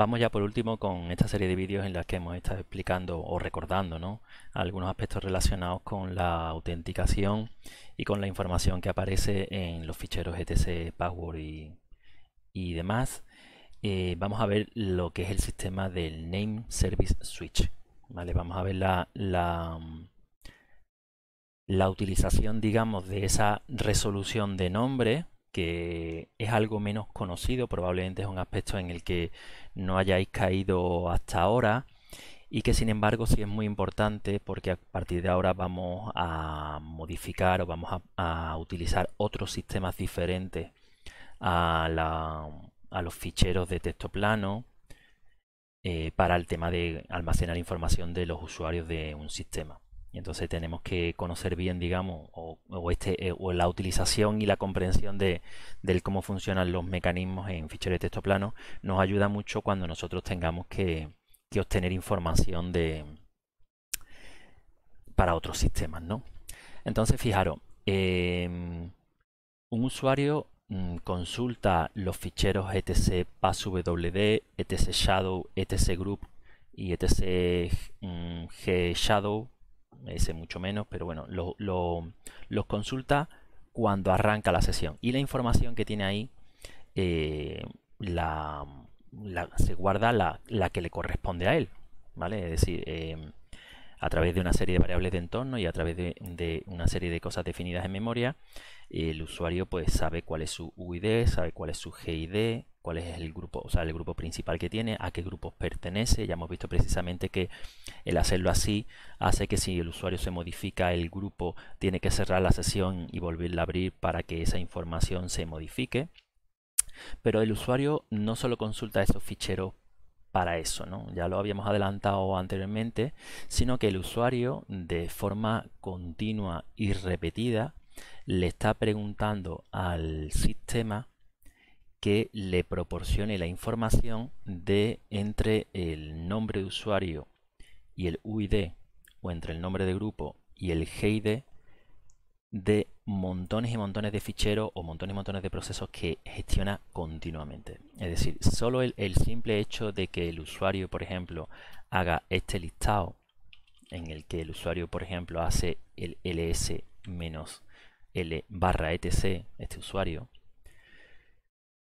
Vamos ya por último con esta serie de vídeos en las que hemos estado explicando o recordando algunos aspectos relacionados con la autenticación y con la información que aparece en los ficheros etc, password y, demás. Eh, vamos a ver lo que es el sistema del Name Service Switch. ¿vale? Vamos a ver la, la utilización, digamos, de esa resolución de nombre que es algo menos conocido, probablemente es un aspecto en el que no hayáis caído hasta ahora y que sin embargo sí es muy importante porque a partir de ahora vamos a modificar o vamos a, utilizar otros sistemas diferentes a, los ficheros de texto plano eh, para el tema de almacenar información de los usuarios de un sistema. Y entonces tenemos que conocer bien, digamos, este, eh, o, la utilización y la comprensión de, del cómo funcionan los mecanismos en ficheros de texto plano nos ayuda mucho cuando nosotros tengamos que, obtener información de para otros sistemas, ¿no? Entonces, fijaros, em, un usuario mm, consulta los ficheros etc passwd, etc shadow, etc group y etc g mm, ese mucho menos, pero bueno, los consulta cuando arranca la sesión. Y la información que tiene ahí eh, la, se guarda la, que le corresponde a él, ¿vale? Es decir, eh, a través de una serie de variables de entorno y a través de, una serie de cosas definidas en memoria, el usuario pues sabe cuál es su UID, sabe cuál es su GID, cuál es el grupo, o sea, el grupo principal que tiene, a qué grupos pertenece. Ya hemos visto precisamente que el hacerlo así hace que si el usuario se modifica el grupo, tiene que cerrar la sesión y volverla a abrir para que esa información se modifique. Pero el usuario no solo consulta esos ficheros para eso, ¿no? Ya lo habíamos adelantado anteriormente, sino que el usuario de forma continua y repetida le está preguntando al sistema que le proporcione la información de entre el nombre de usuario y el UID o entre el nombre de grupo y el GID de montones y montones de ficheros o montones y montones de procesos que gestiona continuamente. Es decir, solo el, el, simple hecho de que el usuario, por ejemplo, haga este listado en el que el usuario, por ejemplo, hace el ls-l barra etc, este usuario,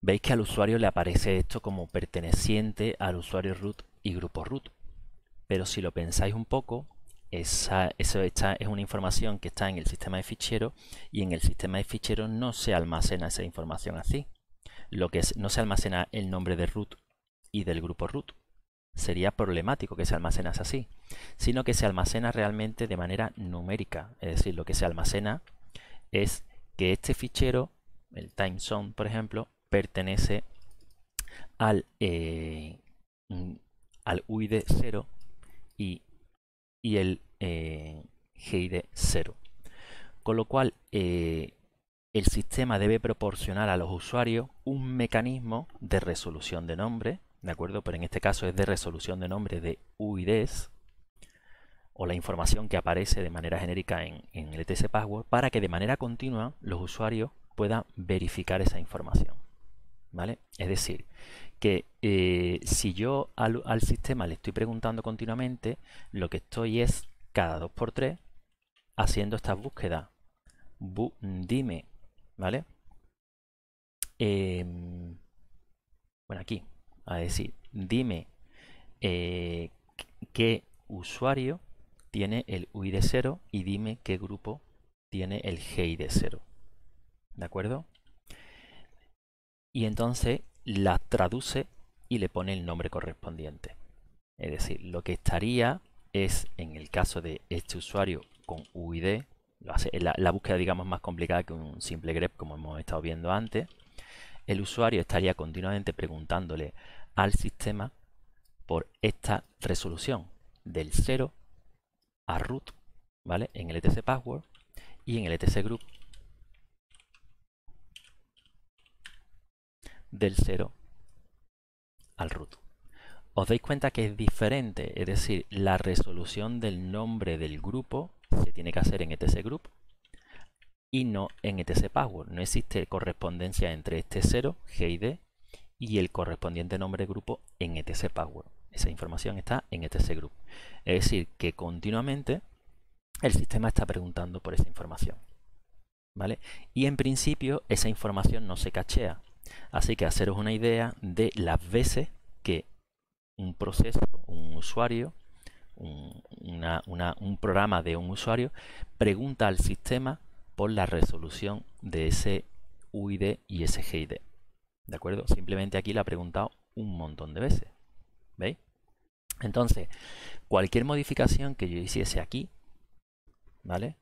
Veis que al usuario le aparece esto como perteneciente al usuario root y grupo root. Pero si lo pensáis un poco, esa, es una información que está en el sistema de ficheros y en el sistema de ficheros no se almacena esa información así. Lo que no se almacena el nombre de root y del grupo root. Sería problemático que se almacenase así, sino que se almacena realmente de manera numérica. Es decir, lo que se almacena es que este fichero, el timezone por ejemplo, pertenece al, eh, UID 0 y, el eh, GID 0. Con lo cual, eh, el sistema debe proporcionar a los usuarios un mecanismo de resolución de nombre, ¿de acuerdo? Pero en este caso es de resolución de nombre de UIDs o la información que aparece de manera genérica en, en el ETC Password para que de manera continua los usuarios puedan verificar esa información. ¿vale? Es decir, que eh, si yo al, sistema le estoy preguntando continuamente, lo que estoy es cada 2x3 haciendo estas búsquedas. dime, ¿vale? Em, bueno, aquí, a decir, dime eh, qué usuario tiene el UID 0 y dime qué grupo tiene el GID 0. ¿De acuerdo? y entonces la traduce y le pone el nombre correspondiente. Es decir, lo que estaría es, en el caso de este usuario con UID, la, búsqueda digamos más complicada que un simple grep como hemos estado viendo antes, el usuario estaría continuamente preguntándole al sistema por esta resolución del 0 a root, ¿vale? En el etc password y en el etc group del 0 al root. Os dais cuenta que es diferente, es decir, la resolución del nombre del grupo se tiene que hacer en etc group y no en etc password. No existe correspondencia entre este 0, g y el correspondiente nombre de grupo en etc password. Esa información está en etc group. Es decir, que continuamente el sistema está preguntando por esa información. ¿Vale? Y en principio esa información no se cachea, Así que haceros una idea de las veces que un proceso, un usuario, un, programa de un usuario pregunta al sistema por la resolución de ese UID y ese GID. ¿De acuerdo? Simplemente aquí la ha preguntado un montón de veces. ¿Veis? Entonces, cualquier modificación que yo hiciese aquí, ¿vale?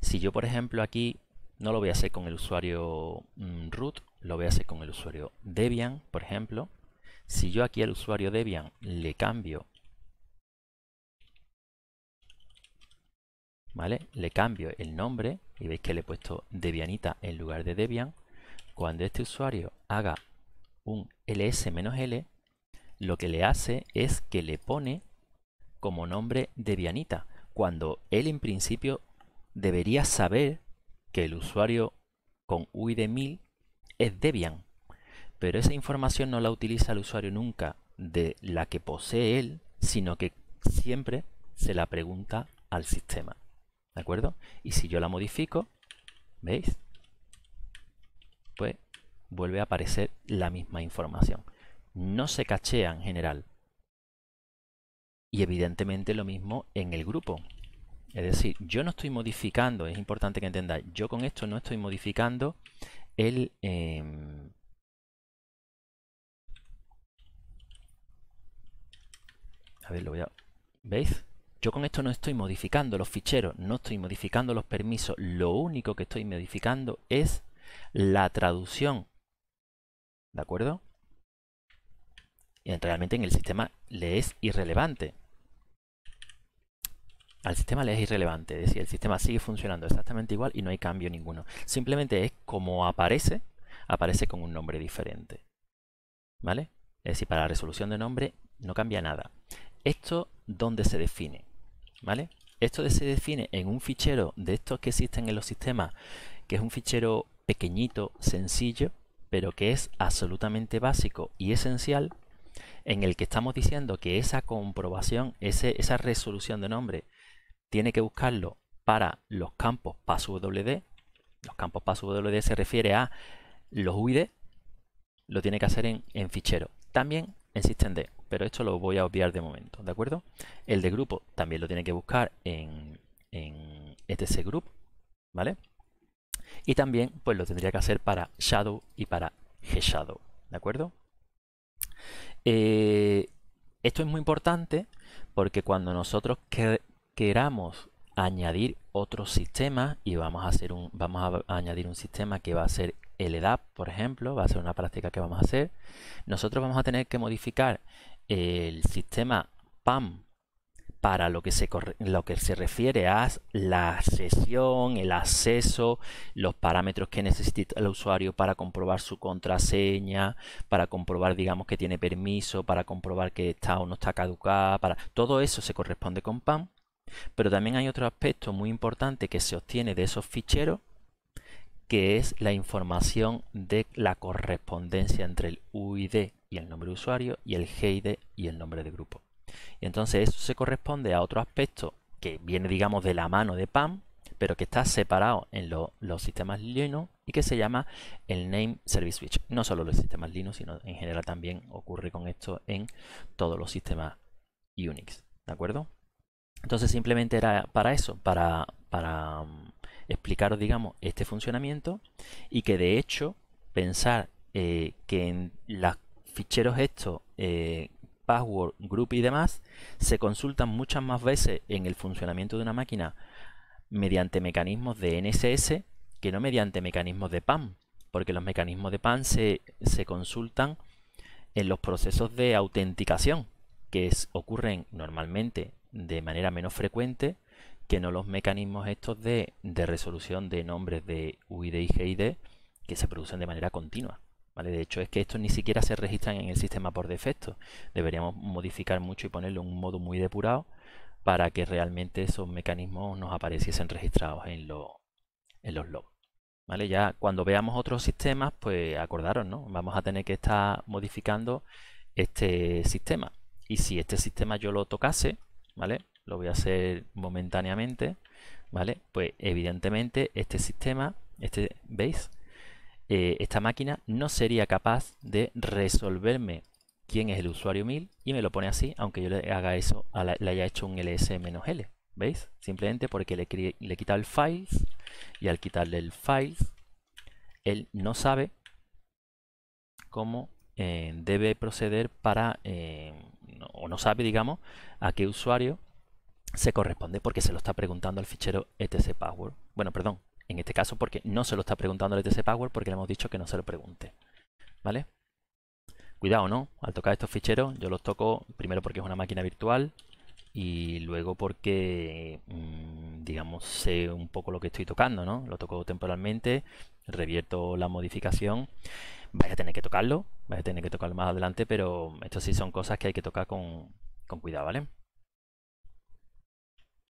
Si yo, por ejemplo, aquí no lo voy a hacer con el usuario mm, root, lo voy a hacer con el usuario Debian, por ejemplo. Si yo aquí al usuario Debian le cambio, ¿vale? Le cambio el nombre y veis que le he puesto Debianita en lugar de Debian. Cuando este usuario haga un ls-l, lo que le hace es que le pone como nombre Debianita, cuando él en principio debería saber que el usuario con uid 1000 es Debian, pero esa información no la utiliza el usuario nunca de la que posee él, sino que siempre se la pregunta al sistema. ¿De acuerdo? Y si yo la modifico, ¿veis? Pues vuelve a aparecer la misma información. No se cachea en general. Y evidentemente lo mismo en el grupo. Es decir, yo no estoy modificando, es importante que entendáis, yo con esto no estoy modificando el... Em, a ver, lo voy a... ¿Veis? Yo con esto no estoy modificando los ficheros, no estoy modificando los permisos, lo único que estoy modificando es la traducción. ¿De acuerdo? Y realmente en el sistema le es irrelevante. Al sistema le es irrelevante, es decir, el sistema sigue funcionando exactamente igual y no hay cambio ninguno. Simplemente es como aparece, aparece con un nombre diferente. ¿Vale? Es decir, para la resolución de nombre no cambia nada. ¿Esto dónde se define? ¿Vale? Esto se define en un fichero de estos que existen en los sistemas, que es un fichero pequeñito, sencillo, pero que es absolutamente básico y esencial, en el que estamos diciendo que esa comprobación, esa resolución de nombre tiene que buscarlo para los campos WD. Los campos WD se refiere a los UID. Lo tiene que hacer en, fichero. También en systemd, pero esto lo voy a obviar de momento, ¿de acuerdo? El de grupo también lo tiene que buscar en, este group, ¿vale? Y también pues lo tendría que hacer para shadow y para gshadow, ¿de acuerdo? Eh, esto es muy importante porque cuando nosotros queramos añadir otro sistema y vamos a, hacer un, vamos a añadir un sistema que va a ser el EDAP, por ejemplo, va a ser una práctica que vamos a hacer, nosotros vamos a tener que modificar el sistema PAM para lo que se, lo que se refiere a la sesión, el acceso, los parámetros que necesita el usuario para comprobar su contraseña, para comprobar, digamos, que tiene permiso, para comprobar que está o no está caducada, para todo eso se corresponde con PAM pero también hay otro aspecto muy importante que se obtiene de esos ficheros, que es la información de la correspondencia entre el UID y el nombre de usuario y el GID y el nombre de grupo. Y entonces eso se corresponde a otro aspecto que viene, digamos, de la mano de PAM, pero que está separado en los sistemas Linux y que se llama el Name Service Switch. No solo los sistemas Linux, sino en general también ocurre con esto en todos los sistemas Unix. ¿De acuerdo? Entonces simplemente era para eso, para, mm, explicaros, digamos, este funcionamiento y que de hecho pensar eh, que en los ficheros estos, eh, password, group y demás, se consultan muchas más veces en el funcionamiento de una máquina mediante mecanismos de NSS que no mediante mecanismos de PAM, porque los mecanismos de PAM se, se consultan en los procesos de autenticación que ocurren normalmente de manera menos frecuente que no los mecanismos estos de, resolución de nombres de UID y GID que se producen de manera continua. ¿vale? De hecho, es que estos ni siquiera se registran en el sistema por defecto. Deberíamos modificar mucho y ponerlo en un modo muy depurado para que realmente esos mecanismos nos apareciesen registrados en, los en los logs. ¿Vale? Ya cuando veamos otros sistemas, pues acordaros, ¿no? Vamos a tener que estar modificando este sistema. Y si este sistema yo lo tocase, lo voy a hacer momentáneamente, ¿vale? Pues evidentemente este sistema, este, ¿veis? Eh, esta máquina no sería capaz de resolverme quién es el usuario 1000 y me lo pone así, aunque yo le haga eso, le haya hecho un ls-l, ¿veis? Simplemente porque le, le quita el files y al quitarle el files, él no sabe cómo eh, debe proceder para, eh, o no sabe, digamos, a qué usuario se corresponde porque se lo está preguntando al fichero etc password. Bueno, perdón, en este caso porque no se lo está preguntando al etc password porque le hemos dicho que no se lo pregunte. ¿Vale? Cuidado, ¿no? Al tocar estos ficheros yo los toco primero porque es una máquina virtual y luego porque, mm, digamos, sé un poco lo que estoy tocando, ¿no? Lo toco temporalmente, revierto la modificación vais a tener que tocarlo, vais a tener que tocarlo más adelante, pero esto sí son cosas que hay que tocar con, con cuidado, ¿vale?